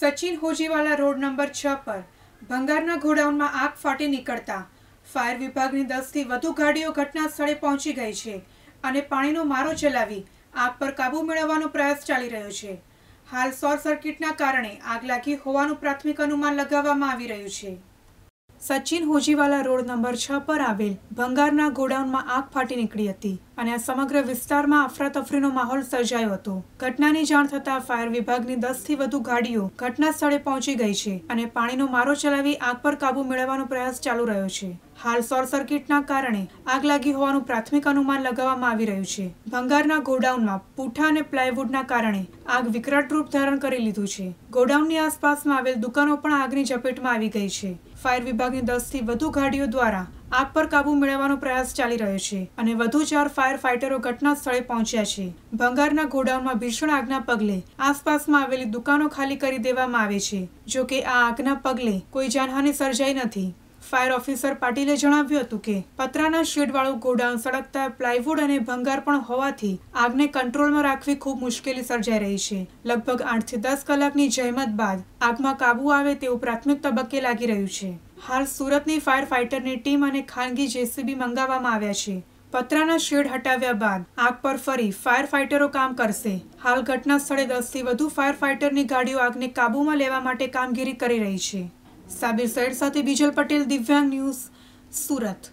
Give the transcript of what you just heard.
Sachin હોજીવાલા road number છ પર ભંગારના ગોડાઉનમાં આગ ફાટી નીકળતા ફાયર વિભાગની દસથી વધુ ગાડીઓ ઘટના સ્થળે પહોંચી ગઈ છે અને પાણીનો મારો ચલાવી આગ પર કાબૂ મેળવવાનો પ્રયાસ ચાલી રહ્યો છે હાલ શોર્ટ સર્કિટના કારણે આગ લાગી હોવાનું પ્રાથમિક અનુમાન લગાવવામાં આવી રહ્યું છે સચિન હોજીવાલા રોડ નંબર છ પર આવેલ ભંગારના ગોડાઉનમાં આગ ફાટી નીકળી હતી અને આ સમગ્ર વિસ્તારમાં અફરાતફરીનો માહોલ સર્જાયો હતો ઘટનાની જાણ થતાં ફાયર વિભાગની દસથી વધુ ગાડીઓ ઘટના સ્થળે પહોંચી ગઈ છે અને પાણીનો મારો ચલાવી આગ પર કાબુ મેળવવાનો પ્રયાસ ચાલુ રહ્યો છે હાલ શોર્ટ સર્કિટના કારણે આગ લાગી હોવાનું પ્રાથમિક અનુમાન લગાવવામાં આવી રહ્યું છે ભંગારના ગોડાઉનમાં પૂઠા અને પ્લાયવુડના કારણે આગ વિકરાટ રૂપ ધારણ કરી લીધું છે ગોડાઉનની આસપાસમાં આવેલ દુકાનો પણ આગની ઝપેટમાં આવી ગઈ છે ફાયર વિભાગની દસથી વધુ ગાડીઓ દ્વારા આગ પર કાબુ મેળવવાનો પ્રયાસ ચાલી રહ્યો છે અને વધુ ચાર ફાયર ફાઇટરો ઘટના સ્થળે પહોંચ્યા છે ભંગારના ગોડાઉનમાં ભીષણ આગના પગલે આસપાસમાં આવેલી દુકાનો ખાલી કરી દેવામાં આવી છે જોકે આ આગના પગલે કોઈ જાનહાની સર્જાઈ નથી ફાયર ઓફિસર પાટીલે જણાવ્યું હતું કે પતરાના શેડવાળું ગોડાઉન સળગતા પ્લાયવુડ અને ભંગાર પણ હોવાથી આગને કંટ્રોલમાં રાખવી ખૂબ મુશ્કેલી સર્જાઈ રહી છે લગભગ આઠથી દસ કલાકની જહેમત બાદ આગમાં કાબુ આવે તેવું પ્રાથમિક તબક્કે લાગી રહ્યું છે હાલ સુરતની ફાયર ફાઇટરની ટીમ અને ખાનગી જેસીબી મંગાવવામાં આવ્યા છે પતરાના શેડ હટાવ્યા બાદ આગ પર ફરી ફાયર ફાઇટરો કામ કરશે હાલ ઘટના સ્થળે દસથી વધુ ફાયર ફાઇટરની ગાડીઓ આગને કાબૂમાં લેવા માટે કામગીરી કરી રહી છે સાબિર સૈયદ સાથે બીજલ પટેલ દિવ્યાંગ ન્યૂઝ સુરત